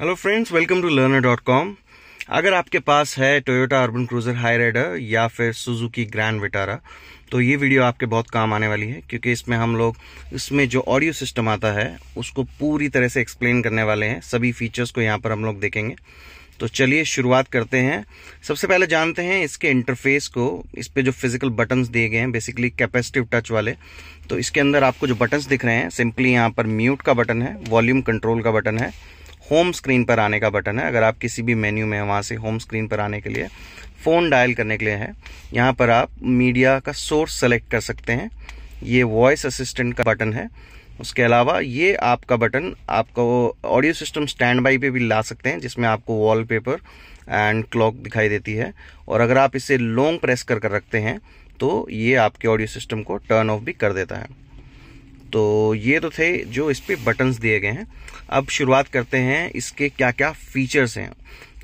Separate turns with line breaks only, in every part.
hello friends welcome to learner dot com अगर आपके पास है Toyota Urban Cruiser Hyryder या फिर सुजुकी ग्रैंड विटारा तो ये वीडियो आपके बहुत काम आने वाली है क्योंकि इसमें हम लोग इसमें जो ऑडियो सिस्टम आता है उसको पूरी तरह से एक्सप्लेन करने वाले हैं सभी फीचर्स को यहाँ पर हम लोग देखेंगे तो चलिए शुरुआत करते हैं सबसे पहले जानते हैं इसके इंटरफेस को इस पर जो फिजिकल बटन्स दिए गए हैं बेसिकली कैपेसिटिव टच वाले तो इसके अंदर आपको जो बटन्स दिख रहे हैं सिंपली यहाँ पर म्यूट का बटन है वॉल्यूम कंट्रोल का बटन है होम स्क्रीन पर आने का बटन है अगर आप किसी भी मेन्यू में वहाँ से होम स्क्रीन पर आने के लिए फ़ोन डायल करने के लिए है यहाँ पर आप मीडिया का सोर्स सेलेक्ट कर सकते हैं ये वॉइस असिस्टेंट का बटन है उसके अलावा ये आपका बटन आपको ऑडियो सिस्टम स्टैंड बाई पर भी ला सकते हैं जिसमें आपको वॉलपेपर एंड क्लॉक दिखाई देती है और अगर आप इसे लॉन्ग प्रेस कर कर रखते हैं तो ये आपके ऑडियो सिस्टम को टर्न ऑफ भी कर देता है तो ये तो थे जो इस पर बटन्स दिए गए हैं अब शुरुआत करते हैं इसके क्या क्या फीचर्स हैं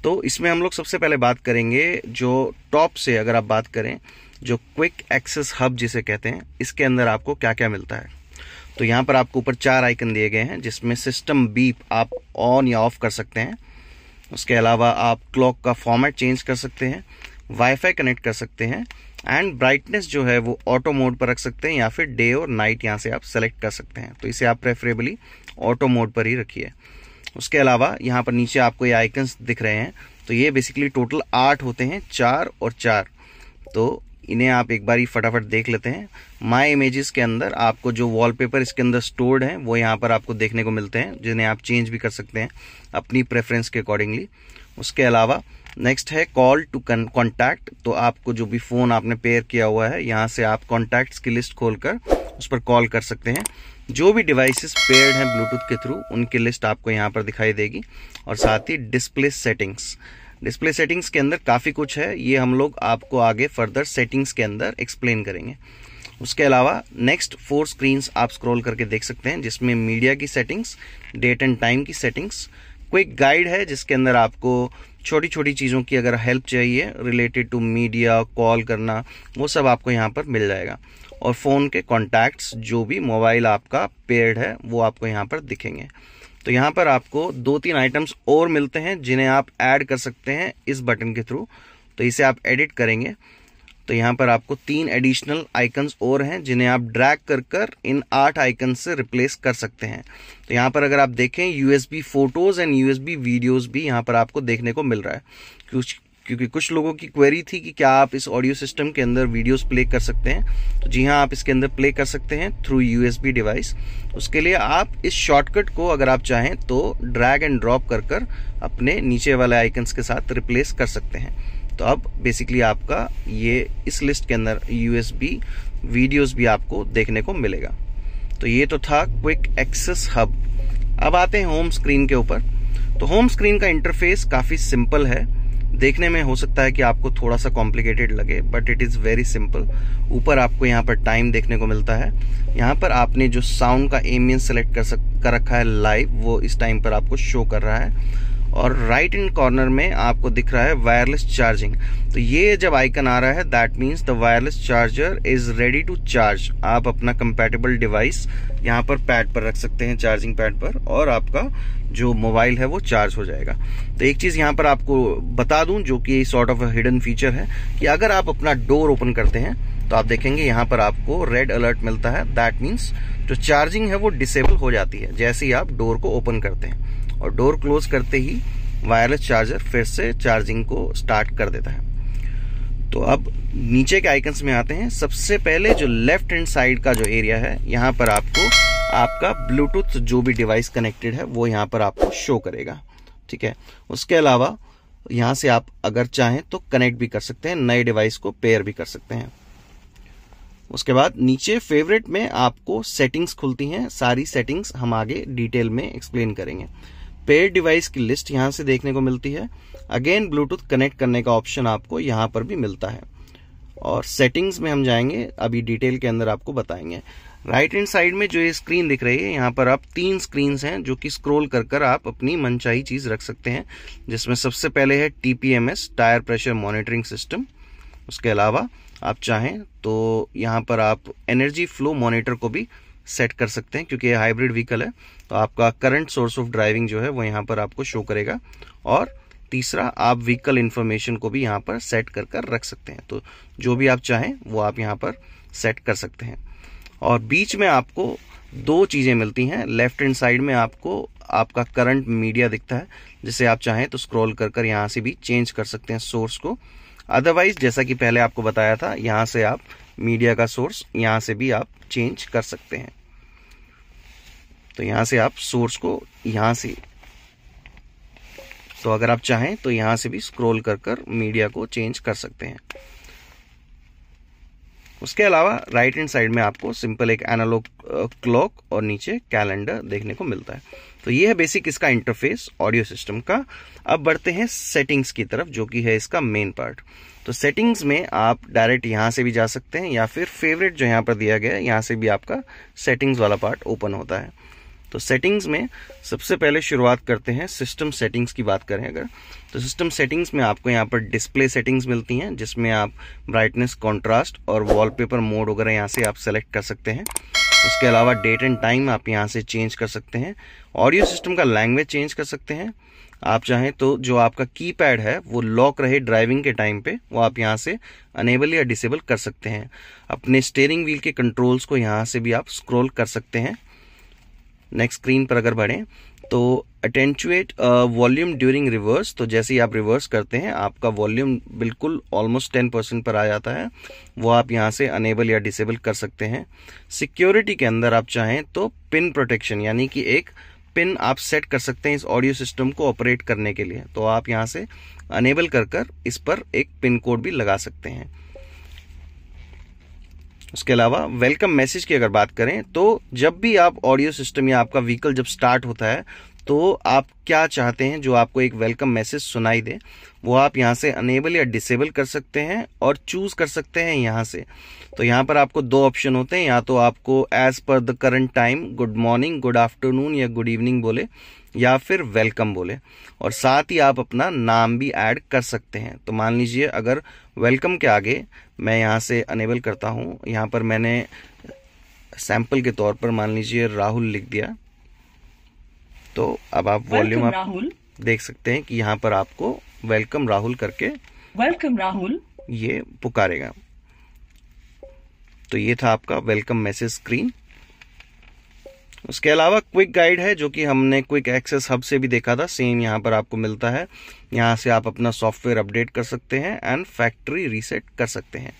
तो इसमें हम लोग सबसे पहले बात करेंगे जो टॉप से अगर आप बात करें जो क्विक एक्सेस हब जिसे कहते हैं इसके अंदर आपको क्या क्या मिलता है तो यहाँ पर आपको ऊपर चार आइकन दिए गए हैं जिसमें सिस्टम बीप आप ऑन या ऑफ कर सकते हैं उसके अलावा आप क्लॉक का फॉर्मेट चेंज कर सकते हैं वाईफाई कनेक्ट कर सकते हैं एंड ब्राइटनेस जो है वो ऑटो मोड पर रख सकते हैं या फिर डे और नाइट यहाँ से आप सेलेक्ट कर सकते हैं तो इसे आप प्रेफरेबली ऑटो मोड पर ही रखिए उसके अलावा यहाँ पर नीचे आपको ये आइकन्स दिख रहे हैं तो ये बेसिकली टोटल आठ होते हैं चार और चार तो इन्हें आप एक बार ही फटाफट देख लेते हैं माई इमेजेस के अंदर आपको जो वॉलपेपर इसके अंदर स्टोर्ड हैं वो यहाँ पर आपको देखने को मिलते हैं जिन्हें आप चेंज भी कर सकते हैं अपनी प्रेफरेंस के अकॉर्डिंगली उसके अलावा नेक्स्ट है कॉल टू कॉन्टैक्ट तो आपको जो भी फ़ोन आपने पेयर किया हुआ है यहाँ से आप कॉन्टैक्ट की लिस्ट खोलकर उस पर कॉल कर सकते हैं जो भी डिवाइसेस पेयर्ड हैं ब्लूटूथ के थ्रू उनकी लिस्ट आपको यहाँ पर दिखाई देगी और साथ ही डिस्प्ले सेटिंग्स डिस्प्ले सेटिंग्स के अंदर काफ़ी कुछ है ये हम लोग आपको आगे फर्दर सेटिंग्स के अंदर एक्सप्लेन करेंगे उसके अलावा नेक्स्ट फोर स्क्रीन्स आप स्क्रॉल करके देख सकते हैं जिसमें मीडिया की सेटिंग्स डेट एंड टाइम की सेटिंग्स क्विक गाइड है जिसके अंदर आपको छोटी छोटी चीज़ों की अगर हेल्प चाहिए रिलेटेड टू मीडिया कॉल करना वो सब आपको यहाँ पर मिल जाएगा और फ़ोन के कॉन्टैक्ट्स जो भी मोबाइल आपका पेड है वो आपको यहाँ पर दिखेंगे तो यहाँ पर आपको दो तीन आइटम्स और मिलते हैं जिन्हें आप ऐड कर सकते हैं इस बटन के थ्रू तो इसे आप एडिट करेंगे तो यहाँ पर आपको तीन एडिशनल आइकन्स और हैं जिन्हें आप ड्रैग कर कर इन आठ आइकन से रिप्लेस कर सकते हैं तो यहाँ पर अगर आप देखें USB photos and USB videos भी यहाँ पर आपको देखने को मिल रहा है कुछ क्योंकि कुछ लोगों की क्वेरी थी कि क्या आप इस ऑडियो सिस्टम के अंदर वीडियोस प्ले कर सकते हैं तो जी हाँ आप इसके अंदर प्ले कर सकते हैं थ्रू यूएसबी डिवाइस उसके लिए आप इस शॉर्टकट को अगर आप चाहें तो ड्रैग एंड ड्रॉप कर कर अपने नीचे वाले आइकन्स के साथ रिप्लेस कर सकते हैं तो अब बेसिकली आपका ये इस लिस्ट के अंदर यूएसबी वीडियोस भी आपको देखने को मिलेगा तो ये तो था क्विक एक्सेस हब अब आते हैं होम स्क्रीन के ऊपर तो होम स्क्रीन का इंटरफेस काफ़ी सिंपल है देखने में हो सकता है कि आपको थोड़ा सा कॉम्प्लिकेटेड लगे but it is very simple ऊपर आपको यहाँ पर टाइम देखने को मिलता है यहाँ पर आपने जो साउंड का एमियन सेलेक्ट कर सक कर रखा है लाइव वो इस टाइम पर आपको शो कर रहा है और राइट इन कॉर्नर में आपको दिख रहा है वायरलेस चार्जिंग तो ये जब आइकन आ रहा है that means the wireless charger is ready to charge आप अपना कंपेटेबल डिवाइस यहाँ पर पैड पर रख सकते हैं चार्जिंग पैड पर और आपका जो मोबाइल है वो चार्ज हो जाएगा तो एक चीज़ यहाँ पर आपको बता दूं जो कि सॉर्ट ऑफ हिडन फीचर है कि अगर आप अपना डोर ओपन करते हैं तो आप देखेंगे यहाँ पर आपको रेड अलर्ट मिलता है दैट मीन्स जो चार्जिंग है वो डिसेबल हो जाती है जैसे ही आप डोर को ओपन करते हैं और डोर क्लोज करते ही वायरलेस चार्जर फिर से चार्जिंग को स्टार्ट कर देता है तो अब नीचे के आइकन्स में आते हैं सबसे पहले जो लेफ्ट हैंड साइड का जो एरिया है यहाँ पर आपको आपका ब्लूटूथ जो भी डिवाइस कनेक्टेड है वो यहाँ पर आपको शो करेगा ठीक है उसके अलावा यहाँ से आप अगर चाहें तो कनेक्ट भी कर सकते हैं नए डिवाइस को पेयर भी कर सकते हैं उसके बाद नीचे फेवरेट में आपको सेटिंग्स खुलती हैं सारी सेटिंग्स हम आगे डिटेल में एक्सप्लेन करेंगे पेड डिवाइस की लिस्ट यहां से देखने को मिलती है अगेन ब्लूटूथ कनेक्ट करने का ऑप्शन आपको यहां पर भी मिलता है और सेटिंग्स में हम जाएंगे अभी डिटेल के अंदर आपको बताएंगे राइट हैंड साइड में जो ये स्क्रीन दिख रही है यहाँ पर आप तीन स्क्रीन हैं जो कि स्क्रॉल कर कर आप अपनी मनचाही चीज रख सकते हैं जिसमें सबसे पहले है TPMS tyre pressure monitoring system उसके अलावा आप चाहें तो यहाँ पर आप एनर्जी फ्लो मॉनिटर को भी सेट कर सकते हैं क्योंकि ये हाइब्रिड व्हीकल है तो आपका करंट सोर्स ऑफ ड्राइविंग जो है वो यहाँ पर आपको शो करेगा और तीसरा आप व्हीकल इन्फॉर्मेशन को भी यहाँ पर सेट कर कर रख सकते हैं तो जो भी आप चाहें वो आप यहाँ पर सेट कर सकते हैं और बीच में आपको दो चीज़ें मिलती हैं लेफ्ट एंड साइड में आपको आपका करंट मीडिया दिखता है जिसे आप चाहें तो स्क्रॉल कर कर यहाँ से भी चेंज कर सकते हैं सोर्स को अदरवाइज जैसा कि पहले आपको बताया था यहाँ से आप मीडिया का सोर्स यहाँ से भी आप चेंज कर सकते हैं तो यहाँ से आप सोर्स को यहाँ से तो अगर आप चाहें तो यहाँ से भी स्क्रॉल कर कर मीडिया को चेंज कर सकते हैं उसके अलावा राइट हैंड साइड में आपको सिंपल एक एनालॉग क्लॉक और नीचे कैलेंडर देखने को मिलता है तो ये है बेसिक इसका इंटरफेस ऑडियो सिस्टम का अब बढ़ते हैं सेटिंग्स की तरफ जो कि है इसका मेन पार्ट तो सेटिंग्स में आप डायरेक्ट यहाँ से भी जा सकते हैं या फिर फेवरेट जो यहाँ पर दिया गया है यहाँ से भी आपका सेटिंग्स वाला पार्ट ओपन होता है तो सेटिंग्स में सबसे पहले शुरुआत करते हैं सिस्टम सेटिंग्स की बात करें अगर तो सिस्टम सेटिंग्स में आपको यहाँ पर डिस्प्ले सेटिंग्स मिलती हैं जिसमें आप ब्राइटनेस कॉन्ट्रास्ट और वॉलपेपर मोड वगैरह यहाँ से आप सेलेक्ट कर सकते हैं उसके अलावा डेट एंड टाइम आप यहाँ से चेंज कर सकते हैं ऑडियो सिस्टम का लैंग्वेज चेंज कर सकते हैं आप चाहें तो जो आपका की पैड है वो लॉक रहे ड्राइविंग के टाइम पे वो आप यहाँ से अनेबल या डिसेबल कर सकते हैं अपने स्टेयरिंग व्हील के कंट्रोल्स को यहाँ से भी आप स्क्रोल कर सकते हैं नेक्स्ट स्क्रीन पर अगर बढ़ें तो अटेंचुएट वॉल्यूम ड्यूरिंग रिवर्स तो जैसे ही आप रिवर्स करते हैं आपका वॉल्यूम बिल्कुल ऑलमोस्ट टेन परसेंट पर आ जाता है वो आप यहां से अनेबल या डिसेबल कर सकते हैं सिक्योरिटी के अंदर आप चाहें तो पिन प्रोटेक्शन यानी कि एक uh, पिन आप सेट कर सकते हैं इस ऑडियो सिस्टम को ऑपरेट करने के लिए तो आप यहाँ से अनेबल कर कर इस पर एक पिन कोड भी लगा सकते हैं उसके अलावा वेलकम मैसेज की अगर बात करें तो जब भी आप ऑडियो सिस्टम या आपका व्हीकल जब स्टार्ट होता है तो आप क्या चाहते हैं जो आपको एक वेलकम मैसेज सुनाई दे वो आप यहाँ से अनेबल या डिसेबल कर सकते हैं और चूज़ कर सकते हैं यहाँ से तो यहाँ पर आपको दो ऑप्शन होते हैं या तो आपको as per the current time good morning good afternoon या गुड इवनिंग बोले या फिर वेलकम बोले और साथ ही आप अपना नाम भी ऐड कर सकते हैं तो मान लीजिए अगर वेलकम के आगे मैं यहाँ से अनेबल करता हूँ यहाँ पर मैंने सैम्पल के तौर पर मान लीजिए राहुल लिख दिया तो अब आप वॉल्यूम आप देख सकते हैं कि यहाँ पर आपको वेलकम राहुल करके वेलकम राहुल ये पुकारेगा तो ये था आपका वेलकम मैसेज स्क्रीन उसके अलावा क्विक गाइड है जो कि हमने क्विक एक्सेस हब से भी देखा था सेम यहाँ पर आपको मिलता है यहाँ से आप अपना सॉफ्टवेयर अपडेट कर सकते हैं एंड फैक्ट्री रीसेट कर सकते हैं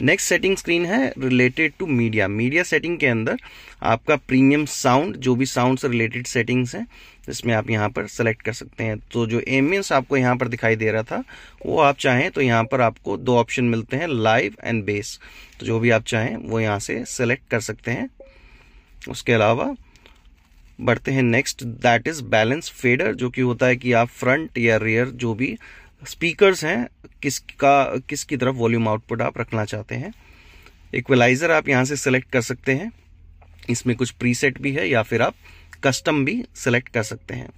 नेक्स्ट सेटिंग स्क्रीन है related to media media setting के अंदर आपका प्रीमियम साउंड जो भी साउंड से रिलेटेड सेटिंग्स हैं जिसमें आप यहाँ पर सेलेक्ट कर सकते हैं तो जो एमियंस आपको यहाँ पर दिखाई दे रहा था वो आप चाहें तो यहाँ पर आपको दो ऑप्शन मिलते हैं लाइव एंड बेस तो जो भी आप चाहें वो यहाँ से सेलेक्ट कर सकते हैं उसके अलावा बढ़ते हैं next that is balance fader जो कि होता है कि आप फ्रंट या रियर जो भी स्पीकर्स हैं किसका किसकी तरफ वॉल्यूम आउटपुट आप रखना चाहते हैं इक्वलाइजर आप यहां से सिलेक्ट कर सकते हैं इसमें कुछ प्रीसेट भी है या फिर आप कस्टम भी सिलेक्ट कर सकते हैं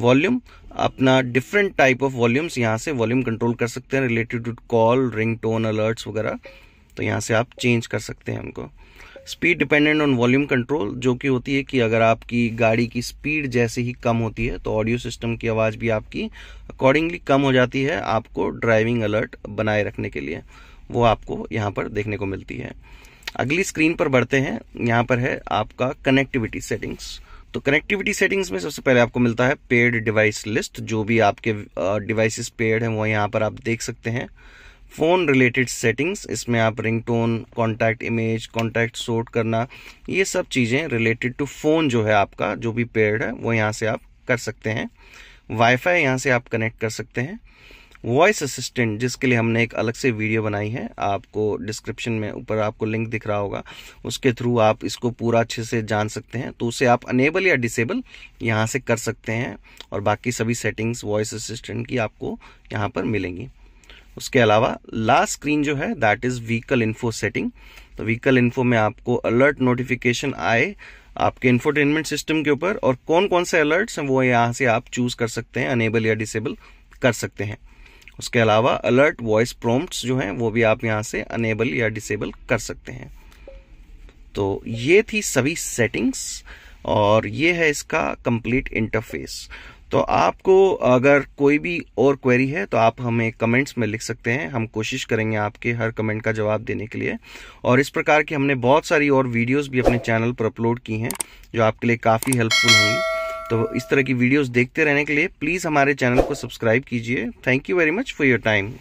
वॉल्यूम अपना डिफरेंट टाइप ऑफ वॉल्यूम्स यहां से वॉल्यूम कंट्रोल कर सकते हैं related to call ring tone alerts वगैरह तो यहाँ से आप चेंज कर सकते हैं उनको speed dependent on volume control जो कि होती है कि अगर आपकी गाड़ी की स्पीड जैसे ही कम होती है तो ऑडियो सिस्टम की आवाज़ भी आपकी अकॉर्डिंगली कम हो जाती है आपको ड्राइविंग अलर्ट बनाए रखने के लिए वो आपको यहाँ पर देखने को मिलती है अगली स्क्रीन पर बढ़ते हैं यहाँ पर है आपका कनेक्टिविटी सेटिंग्स तो कनेक्टिविटी सेटिंग्स में सबसे पहले आपको मिलता है पेड डिवाइस लिस्ट जो भी आपके डिवाइसेस पेड हैं वो यहाँ पर आप देख सकते हैं फ़ोन रिलेटेड सेटिंग्स इसमें आप ringtone contact image contact sort करना ये सब चीज़ें रिलेटेड टू फ़ोन जो है आपका जो भी पेड है वो यहाँ से आप कर सकते हैं वाईफाई यहाँ से आप कनेक्ट कर सकते हैं वॉइस असिस्टेंट जिसके लिए हमने एक अलग से वीडियो बनाई है आपको डिस्क्रिप्शन में ऊपर आपको लिंक दिख रहा होगा उसके थ्रू आप इसको पूरा अच्छे से जान सकते हैं तो उसे आप अनेबल या डिसेबल यहाँ से कर सकते हैं और बाकी सभी सेटिंग्स वॉइस असिस्टेंट की आपको यहाँ पर मिलेंगी उसके अलावा लास्ट स्क्रीन जो है that is vehicle info setting तो व्हीकल इन्फो में आपको अलर्ट नोटिफिकेशन आए आपके इन्फोटेनमेंट सिस्टम के ऊपर और कौन कौन से अलर्ट्स हैं वो यहाँ से आप चूज कर सकते हैं अनेबल या डिसेबल कर सकते हैं उसके अलावा अलर्ट वॉइस प्रॉम्प्ट्स जो हैं वो भी आप यहाँ से अनेबल या डिसेबल कर सकते हैं तो ये थी सभी सेटिंग्स और ये है इसका कंप्लीट इंटरफेस तो आपको अगर कोई भी और क्वेरी है तो आप हमें कमेंट्स में लिख सकते हैं हम कोशिश करेंगे आपके हर कमेंट का जवाब देने के लिए और इस प्रकार की हमने बहुत सारी और वीडियोस भी अपने चैनल पर अपलोड की हैं जो आपके लिए काफ़ी हेल्पफुल होंगी तो इस तरह की वीडियोस देखते रहने के लिए प्लीज़ हमारे चैनल को सब्सक्राइब कीजिए thank you very much for your time